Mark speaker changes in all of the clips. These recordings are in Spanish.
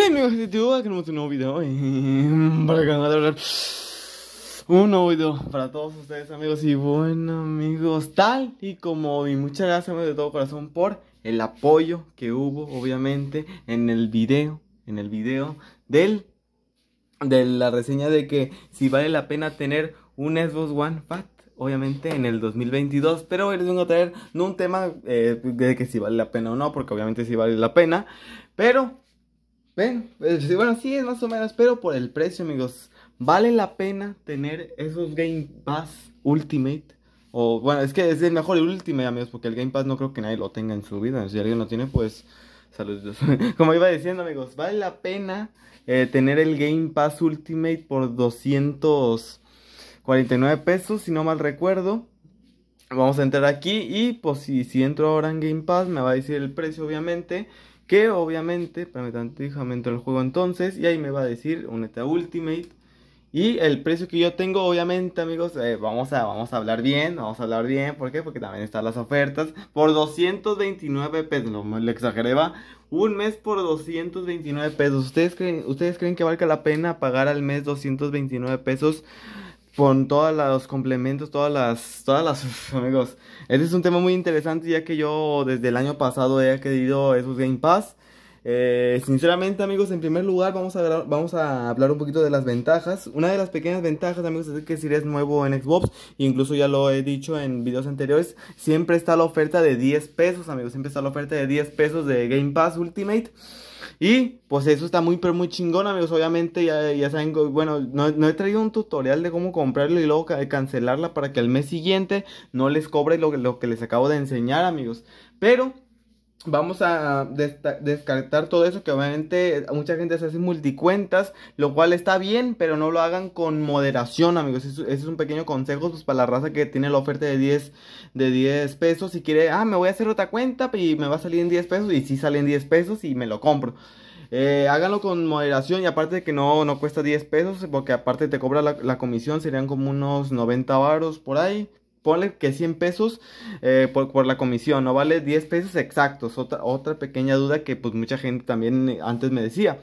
Speaker 1: ¿Qué amigos de Tenemos un nuevo video para Un nuevo video para todos ustedes amigos y bueno amigos tal y como y muchas gracias de todo corazón por el apoyo que hubo obviamente en el video en el video del de la reseña de que si vale la pena tener un Xbox One Fat obviamente en el 2022, pero hoy les vengo a traer no un tema eh, de que si vale la pena o no, porque obviamente si vale la pena, pero bueno, sí es más o menos, pero por el precio, amigos, vale la pena tener esos Game Pass Ultimate. O bueno, es que es el mejor el Ultimate, amigos, porque el Game Pass no creo que nadie lo tenga en su vida. Si alguien lo tiene, pues saludos. Como iba diciendo, amigos, vale la pena eh, tener el Game Pass Ultimate por 249 pesos, si no mal recuerdo. Vamos a entrar aquí y pues si, si entro ahora en Game Pass me va a decir el precio, obviamente. Que obviamente, permítanme tanto el juego entonces. Y ahí me va a decir un Ultimate. Y el precio que yo tengo, obviamente, amigos, eh, vamos, a, vamos a hablar bien, vamos a hablar bien, ¿por qué? Porque también están las ofertas por 229 pesos, no le exageré, va. Un mes por 229 pesos. ¿Ustedes creen, ¿Ustedes creen que valga la pena pagar al mes 229 pesos? con todos los complementos, todas las, todas las, amigos. Este es un tema muy interesante ya que yo desde el año pasado he querido esos Game Pass eh, sinceramente, amigos, en primer lugar vamos a, vamos a hablar un poquito de las ventajas. Una de las pequeñas ventajas, amigos, es que si eres nuevo en Xbox, incluso ya lo he dicho en videos anteriores, siempre está la oferta de 10 pesos, amigos, siempre está la oferta de 10 pesos de Game Pass Ultimate. Y pues eso está muy, pero muy chingón, amigos. Obviamente, ya, saben, bueno, no, he traído un tutorial de cómo comprarlo y luego cancelarla para que al mes siguiente no les cobre lo, lo que les acabo de enseñar, amigos. Pero vamos a descartar todo eso que obviamente mucha gente se hace multicuentas, lo cual está bien, pero no lo hagan con moderación, amigos. Ese es un pequeño consejo pues, para la raza que tiene la oferta de 10 de 10 pesos y quiere, ah, me voy a hacer otra cuenta y me va a salir en 10 pesos y si salen diez 10 pesos y me lo compro. Eh, háganlo con moderación y aparte de que no, no cuesta 10 pesos, porque aparte te cobra la, comisión, serían como unos 90 varos por ahí ponle que 100 pesos eh, por, la comisión, no vale 10 pesos exactos. Otra, otra pequeña duda que pues mucha gente también eh, antes me decía.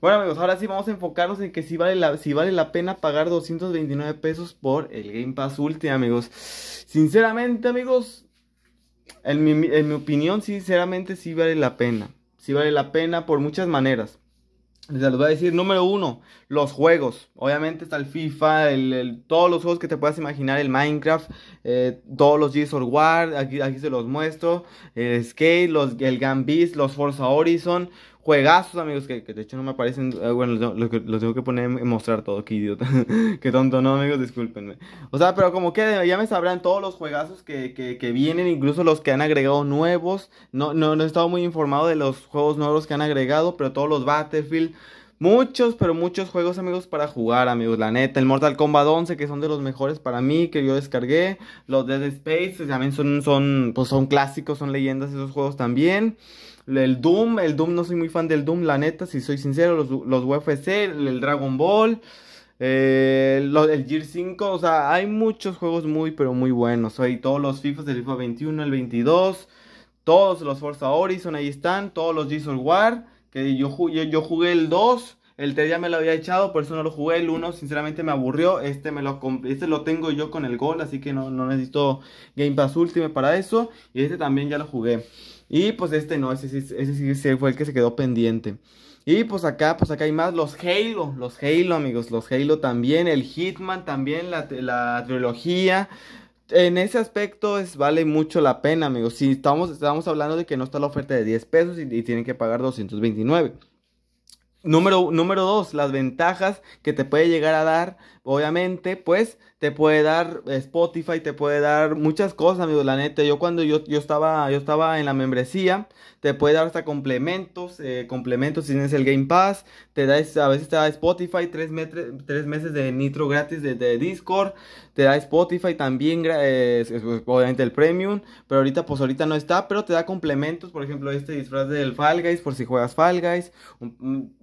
Speaker 1: Bueno amigos, ahora sí vamos a enfocarnos en que si vale la, si vale la pena pagar 229 pesos por el Game Pass Ultimate amigos. Sinceramente amigos, en mi, en mi opinión sinceramente sí vale la pena. Sí vale la pena por muchas maneras. Les voy a decir, número uno, los juegos. Obviamente está el FIFA, el, todos los juegos que te puedas imaginar, el Minecraft, eh, todos los Gears of War, aquí, aquí se los muestro, el Skate, los, el Gambis, los Forza Horizon, Juegazos, amigos, que, de hecho no me aparecen. Eh, bueno, los, tengo que poner en mostrar todo, qué idiota. qué tonto, no, amigos, discúlpenme. O sea, pero como que ya me sabrán todos los juegazos que, que vienen, incluso los que han agregado nuevos. No, no, no he estado muy informado de los juegos nuevos que han agregado, pero todos los Battlefield. Muchos, pero muchos juegos, amigos, para jugar, amigos. La neta, el Mortal Kombat 11, que son de los mejores para mí, que yo descargué. Los Dead Space, pues, también son, son, pues son clásicos, son leyendas esos juegos también. El Doom, el Doom, no soy muy fan del Doom, la neta, si soy sincero. Los, los UFC, el Dragon Ball, eh, el Gear 5. O sea, hay muchos juegos muy, pero muy buenos. Hay todos los FIFA, el FIFA 21, el 22. Todos los Forza Horizon, ahí están. Todos los of War que yo, yo, yo jugué el 2, el 3 ya me lo había echado, por eso no lo jugué, el 1 sinceramente me aburrió, este, me lo, este lo tengo yo con el gol, así que no, necesito Game Pass Ultimate para eso, y este también ya lo jugué. Y pues este no, ese, ese, ese, fue el que se quedó pendiente. Y pues acá, pues acá hay más, los Halo, los Halo amigos, los Halo también, el Hitman también, la, la trilogía, en ese aspecto es, vale mucho la pena, amigos. Si estamos, estamos hablando de que no está la oferta de 10 pesos y, tienen que pagar 229. Número, número dos, las ventajas que te puede llegar a dar, obviamente, pues te puede dar Spotify, te puede dar muchas cosas, amigos, la neta. Yo cuando yo, yo, estaba, yo estaba en la membresía, te puede dar hasta complementos, eh, complementos si tienes el Game Pass, te da, a veces te da Spotify, tres, meses de Nitro gratis de, Discord, te da Spotify también, eh, pues, obviamente el Premium, pero ahorita, pues ahorita no está, pero te da complementos, por ejemplo, este disfraz del Fall Guys, por si juegas Fall Guys,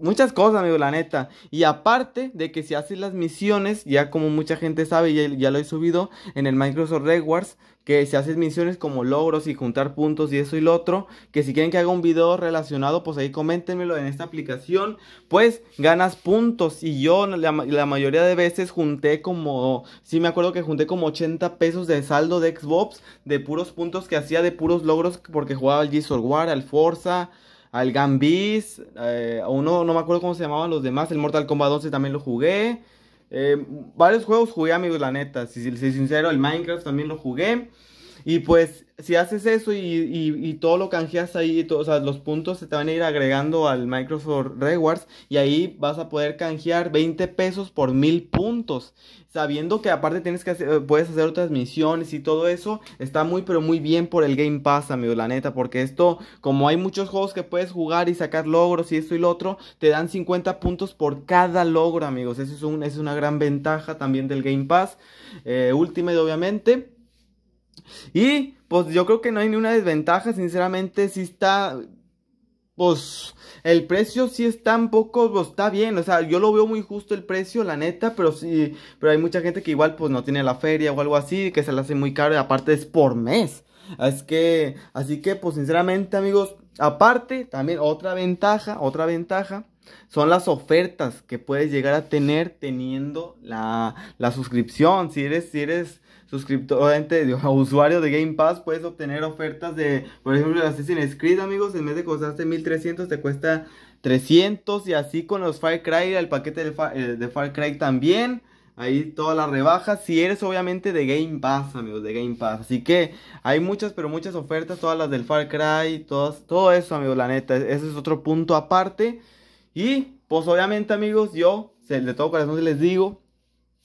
Speaker 1: Muchas cosas, amigo, la neta. Y aparte de que si haces las misiones, ya como mucha gente sabe, ya, ya lo he subido en el Microsoft Rewards, que si haces misiones como logros y juntar puntos y eso y lo otro, que si quieren que haga un video relacionado, pues ahí coméntenmelo en esta aplicación, pues ganas puntos. Y yo la, la mayoría de veces junté como, sí me acuerdo que junté como 80 pesos de saldo de Xbox, de puros puntos que hacía, de puros logros, porque jugaba al Gears of War, al Forza al Gambis, uno, eh, no me acuerdo cómo se llamaban los demás, el Mortal Kombat 11 también lo jugué. Eh, varios juegos jugué, amigos, la neta, si, soy sincero, el Minecraft también lo jugué. Y pues si haces eso y, todo lo canjeas ahí, o sea, los puntos se te van a ir agregando al Microsoft Rewards y ahí vas a poder canjear 20 pesos por mil puntos. Sabiendo que aparte tienes que eh, puedes hacer otras misiones y todo eso, está muy pero muy bien por el Game Pass, amigos, la neta, porque esto, como hay muchos juegos que puedes jugar y sacar logros y esto y lo otro, te dan 50 puntos por cada logro, amigos. Eso es, un, es una gran ventaja también del Game Pass. Última eh, y obviamente. Y pues yo creo que no hay ninguna desventaja, sinceramente si está pues el precio sí está un poco, pues, está bien, o sea, yo lo veo muy justo el precio, la neta, pero sí, pero hay mucha gente que igual pues no tiene la feria o algo así, que se la hace muy caro y aparte es por mes. Es que, así que pues sinceramente amigos, aparte también otra ventaja, otra ventaja son las ofertas que puedes llegar a tener teniendo la, la suscripción. Si eres, eres suscriptor o usuario de Game Pass, puedes obtener ofertas de, por ejemplo, Assassin's Creed, amigos, en vez de costarte 1300 te cuesta 300 y así con los Far Cry, el paquete de Far, eh, de Far Cry también. Ahí todas las rebajas. Si eres obviamente de Game Pass, amigos, de Game Pass. Así que hay muchas, pero muchas ofertas. Todas las del Far Cry, todas, todo eso, amigos, la neta. Ese es otro punto aparte. Y pues obviamente amigos, yo de todo corazón les digo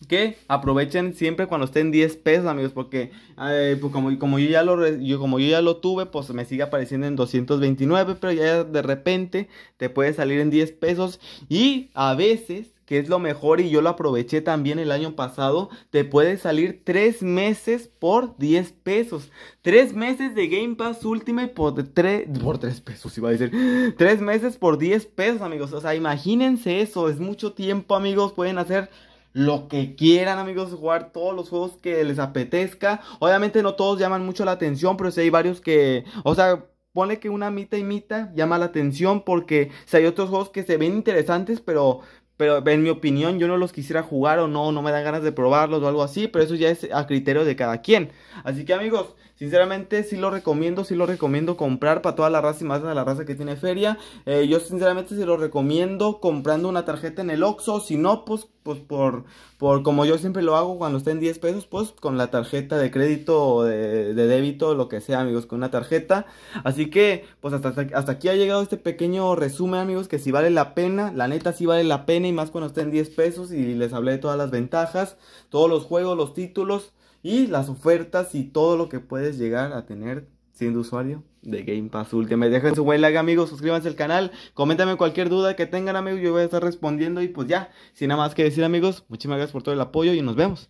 Speaker 1: que aprovechen siempre cuando estén 10 pesos amigos, porque eh, pues, como, yo ya lo, como yo ya lo tuve, pues me sigue apareciendo en 229, pero ya de repente te puede salir en 10 pesos y a veces que es lo mejor y yo lo aproveché también el año pasado, te puede salir 3 meses por 10 pesos. 3 meses de Game Pass Ultimate por 3, por 3 pesos, iba a decir. 3 meses por 10 pesos, amigos. O sea, imagínense eso, es mucho tiempo, amigos. Pueden hacer lo que quieran, amigos, jugar todos los juegos que les apetezca. Obviamente no todos llaman mucho la atención, pero si hay varios que, o sea, pone que una mitad y mitad llama la atención porque si hay otros juegos que se ven interesantes, pero pero en mi opinión, yo no los quisiera jugar o no, no me dan ganas de probarlos o algo así, pero eso ya es a criterio de cada quien. Así que amigos, Sinceramente, sí lo recomiendo, sí lo recomiendo comprar para toda la raza y más de la raza que tiene feria. Eh, yo sinceramente sí lo recomiendo comprando una tarjeta en el Oxxo. Si no, pues, pues por, por como yo siempre lo hago cuando estén en 10 pesos, pues con la tarjeta de crédito o de, débito, lo que sea, amigos, con una tarjeta. Así que, pues hasta, hasta aquí ha llegado este pequeño resumen, amigos, que si vale la pena, la neta sí vale la pena y más cuando estén 10 pesos y les hablé de todas las ventajas, todos los juegos, los títulos y las ofertas y todo lo que puedes llegar a tener siendo usuario de Game Pass Ultimate. Dejen su buen like, amigos, suscríbanse al canal, coméntame cualquier duda que tengan, amigos, yo voy a estar respondiendo y pues ya, sin nada más que decir, amigos, muchísimas gracias por todo el apoyo y nos vemos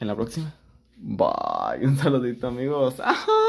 Speaker 1: en la próxima. Bye, un saludito, amigos.